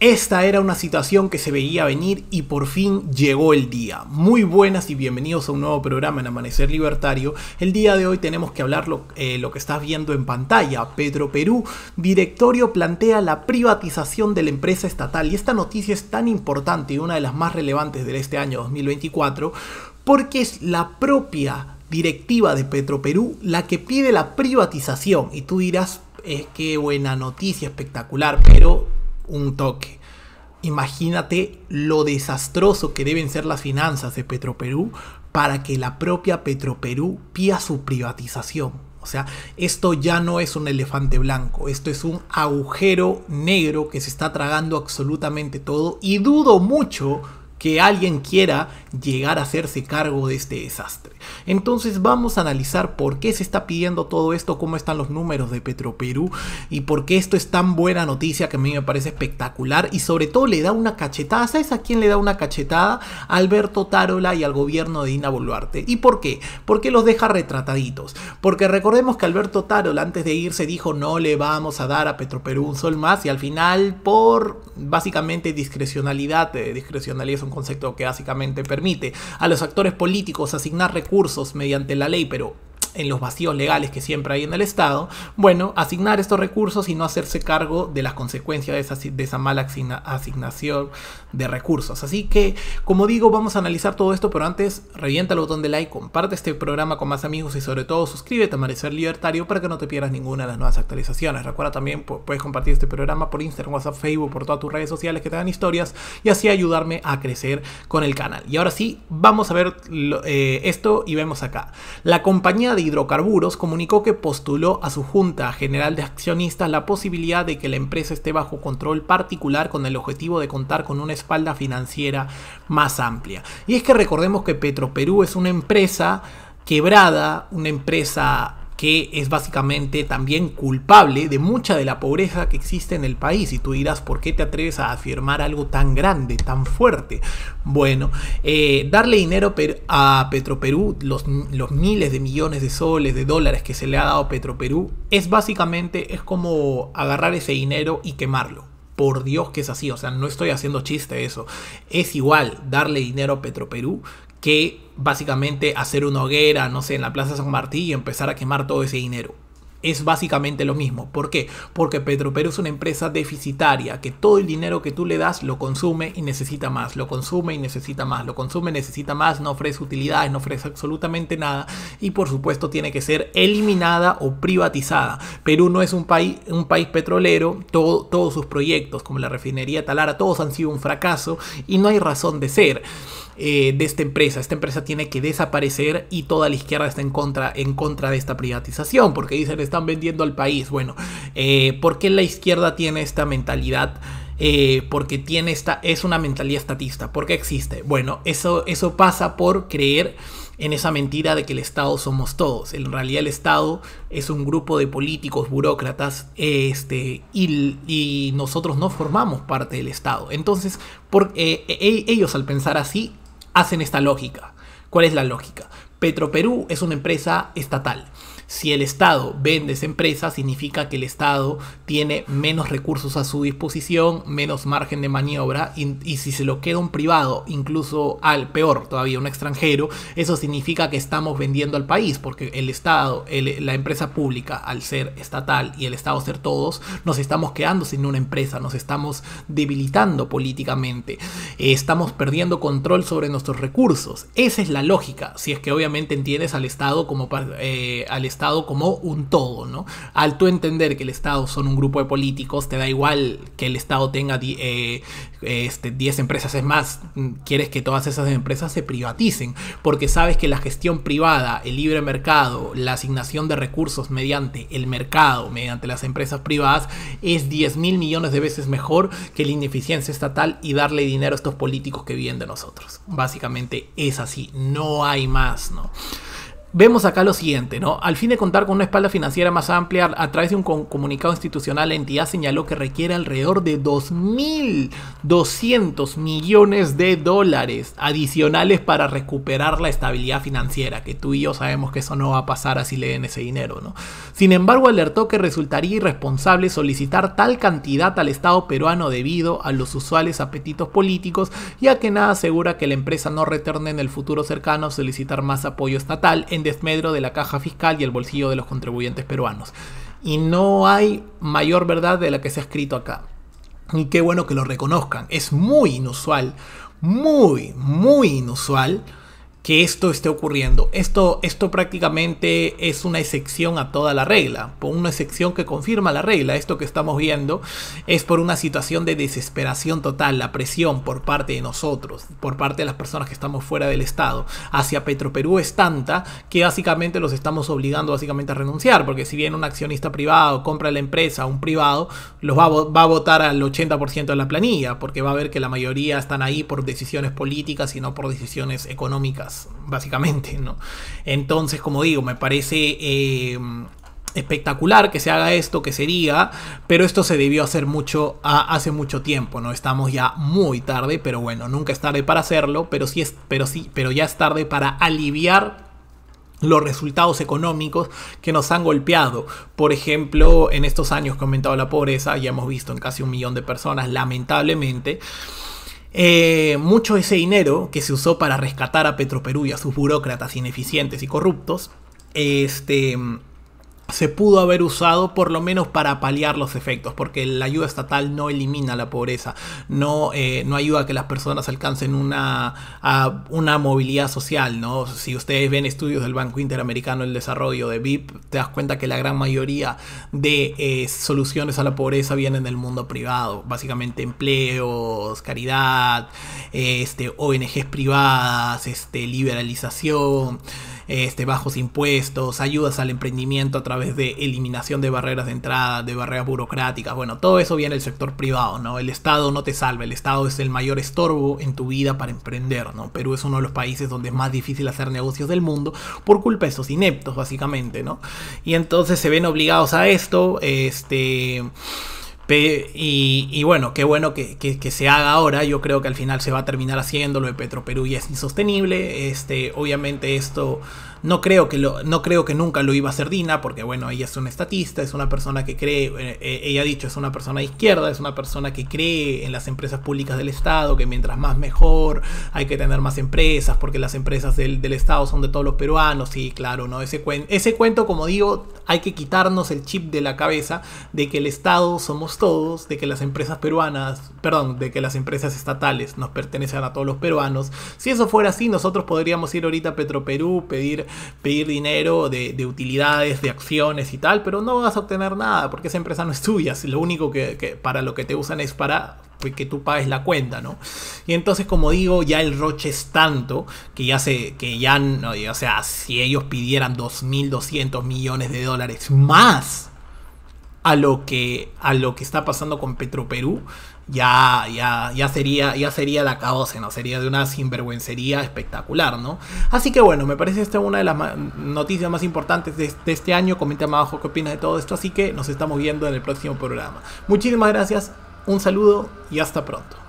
Esta era una situación que se veía venir y por fin llegó el día. Muy buenas y bienvenidos a un nuevo programa en Amanecer Libertario. El día de hoy tenemos que hablar lo, eh, que estás viendo en pantalla. Petro Perú, directorio plantea la privatización de la empresa estatal y esta noticia es tan importante y una de las más relevantes de este año 2024 porque es la propia directiva de Petroperú la que pide la privatización y tú dirás qué buena noticia espectacular pero un toque. Imagínate lo desastroso que deben ser las finanzas de Petroperú para que la propia Petroperú pida su privatización. O sea, esto ya no es un elefante blanco, esto es un agujero negro que se está tragando absolutamente todo y dudo mucho que alguien quiera llegar a hacerse cargo de este desastre. Entonces vamos a analizar por qué se está pidiendo todo esto, cómo están los números de Petroperú y por qué esto es tan buena noticia que a mí me parece espectacular y sobre todo le da una cachetada, ¿sabes a quién le da una cachetada? Alberto Tarola y al gobierno de Ina Boluarte. ¿Y por qué? Porque los deja retrataditos. Porque recordemos que Alberto Tarola antes de irse dijo no le vamos a dar a Petroperú un sol más y al final por básicamente discrecionalidad, eh, discrecionalismo. discrecionalidad un concepto que básicamente permite a los actores políticos asignar recursos mediante la ley, pero en los vacíos legales que siempre hay en el Estado, bueno, asignar estos recursos y no hacerse cargo de las consecuencias de esa, de esa mala asignación de recursos. Así que, como digo, vamos a analizar todo esto, pero antes revienta el botón de like, comparte este programa con más amigos y sobre todo suscríbete a Amanecer Libertario para que no te pierdas ninguna de las nuevas actualizaciones. Recuerda también, puedes compartir este programa por Instagram, WhatsApp, Facebook, por todas tus redes sociales que te dan historias y así ayudarme a crecer con el canal. Y ahora sí, vamos a ver eh, esto y vemos acá. La compañía de de Hidrocarburos comunicó que postuló a su Junta General de Accionistas la posibilidad de que la empresa esté bajo control particular con el objetivo de contar con una espalda financiera más amplia. Y es que recordemos que Petroperú es una empresa quebrada, una empresa que es básicamente también culpable de mucha de la pobreza que existe en el país. Y tú dirás, ¿por qué te atreves a afirmar algo tan grande, tan fuerte? Bueno, eh, darle dinero a Petroperú, los, los miles de millones de soles, de dólares que se le ha dado a Petroperú, es básicamente, es como agarrar ese dinero y quemarlo. Por Dios que es así, o sea, no estoy haciendo chiste eso. Es igual darle dinero a Petroperú que básicamente hacer una hoguera, no sé, en la Plaza San Martín y empezar a quemar todo ese dinero. Es básicamente lo mismo. ¿Por qué? Porque Petroperú es una empresa deficitaria que todo el dinero que tú le das lo consume y necesita más, lo consume y necesita más, lo consume, necesita más, no ofrece utilidades, no ofrece absolutamente nada y por supuesto tiene que ser eliminada o privatizada. Perú no es un país, un país petrolero, todos sus proyectos como la refinería Talara, todos han sido un fracaso y no hay razón de ser. Eh, de esta empresa. Esta empresa tiene que desaparecer y toda la izquierda está en contra, en contra de esta privatización porque dicen están vendiendo al país. Bueno, eh, ¿por qué la izquierda tiene esta mentalidad? Eh, porque tiene esta, es una mentalidad estatista. ¿Por qué existe? Bueno, eso, eso pasa por creer en esa mentira de que el Estado somos todos. En realidad el Estado es un grupo de políticos, burócratas, este, y, nosotros no formamos parte del Estado. Entonces, porque e, ellos al pensar así hacen esta lógica. ¿Cuál es la lógica? Petroperú es una empresa estatal si el Estado vende esa empresa, significa que el Estado tiene menos recursos a su disposición, menos margen de maniobra, y, si se lo queda un privado, incluso al peor todavía, un extranjero, eso significa que estamos vendiendo al país, porque el Estado, la empresa pública, al ser estatal y el Estado ser todos, nos estamos quedando sin una empresa, nos estamos debilitando políticamente, estamos perdiendo control sobre nuestros recursos. Esa es la lógica, si es que obviamente entiendes al Estado como eh, al Estado como un todo, ¿no? Al tú entender que el Estado son un grupo de políticos, te da igual que el Estado tenga 10 eh, este, empresas, es más, quieres que todas esas empresas se privaticen, porque sabes que la gestión privada, el libre mercado, la asignación de recursos mediante el mercado, mediante las empresas privadas, es 10 mil millones de veces mejor que la ineficiencia estatal y darle dinero a estos políticos que viven de nosotros. Básicamente es así, no hay más, ¿no? vemos acá lo siguiente, ¿no? Al fin de contar con una espalda financiera más amplia, a través de un comunicado institucional, la entidad señaló que requiere alrededor de 2.200 millones de dólares adicionales para recuperar la estabilidad financiera, que tú y yo sabemos que eso no va a pasar así le den ese dinero, ¿no? Sin embargo, alertó que resultaría irresponsable solicitar tal cantidad al Estado peruano debido a los usuales apetitos políticos, ya que nada asegura que la empresa no retorne en el futuro cercano a solicitar más apoyo estatal en desmedro de la caja fiscal y el bolsillo de los contribuyentes peruanos. Y no hay mayor verdad de la que se ha escrito acá. Y qué bueno que lo reconozcan. Es muy inusual, muy, muy inusual que esto esté ocurriendo. Esto, esto prácticamente es una excepción a toda la regla, una excepción que confirma la regla. Esto que estamos viendo es por una situación de desesperación total, la presión por parte de nosotros, por parte de las personas que estamos fuera del Estado, hacia Petroperú es tanta que básicamente los estamos obligando básicamente a renunciar, porque si bien un accionista privado compra la empresa, un privado, los va a, va a votar al 80% de la planilla, porque va a ver que la mayoría están ahí por decisiones políticas y no por decisiones económicas básicamente, ¿no? Entonces, como digo, me parece... Eh, espectacular que se haga esto, que se diga, pero esto se debió hacer mucho hace mucho tiempo, ¿no? Estamos ya muy tarde, pero bueno, nunca es tarde para hacerlo, pero sí es, pero sí, pero ya es tarde para aliviar los resultados económicos que nos han golpeado. Por ejemplo, en estos años que ha aumentado la pobreza, ya hemos visto en casi un millón de personas, lamentablemente, eh, mucho ese dinero que se usó para rescatar a Petroperú y a sus burócratas ineficientes y corruptos, este, se pudo haber usado por lo menos para paliar los efectos, porque la ayuda estatal no elimina la pobreza, no, eh, no ayuda a que las personas alcancen una, una movilidad social. ¿no? Si ustedes ven estudios del Banco Interamericano del Desarrollo de VIP, te das cuenta que la gran mayoría de eh, soluciones a la pobreza vienen del mundo privado, básicamente empleos, caridad, este, ONGs privadas, este, liberalización este, bajos impuestos, ayudas al emprendimiento a través de eliminación de barreras de entrada, de barreras burocráticas, bueno, todo eso viene del sector privado, ¿no? El Estado no te salva, el Estado es el mayor estorbo en tu vida para emprender, ¿no? Perú es uno de los países donde es más difícil hacer negocios del mundo por culpa de esos ineptos, básicamente, ¿no? Y entonces se ven obligados a esto, este... Y, bueno, qué bueno que, que, se haga ahora. Yo creo que al final se va a terminar haciendo. Lo de Petroperú y es insostenible. Este, obviamente esto no creo, que lo, no creo que nunca lo iba a hacer Dina, porque bueno, ella es una estatista, es una persona que cree, eh, eh, ella ha dicho, es una persona de izquierda, es una persona que cree en las empresas públicas del Estado, que mientras más mejor, hay que tener más empresas, porque las empresas del, Estado son de todos los peruanos, y claro, ¿no? Ese, ese cuento, como digo, hay que quitarnos el chip de la cabeza de que el Estado somos todos, de que las empresas peruanas, perdón, de que las empresas estatales nos pertenecen a todos los peruanos. Si eso fuera así, nosotros podríamos ir ahorita a Petroperú, pedir pedir dinero de, utilidades, de acciones y tal, pero no vas a obtener nada porque esa empresa no es tuya. Lo único que, para lo que te usan es para pues, que tú pagues la cuenta, ¿no? Y entonces, como digo, ya el roche es tanto que ya se, que ya, no, o sea, si ellos pidieran 2.200 millones de dólares más a lo que, a lo que está pasando con Petroperú, ya, ya, ya, sería, ya sería la no sería de una sinvergüencería espectacular, ¿no? Así que bueno, me parece esta una de las noticias más importantes de, este año. Coméntame abajo qué opinas de todo esto, así que nos estamos viendo en el próximo programa. Muchísimas gracias, un saludo y hasta pronto.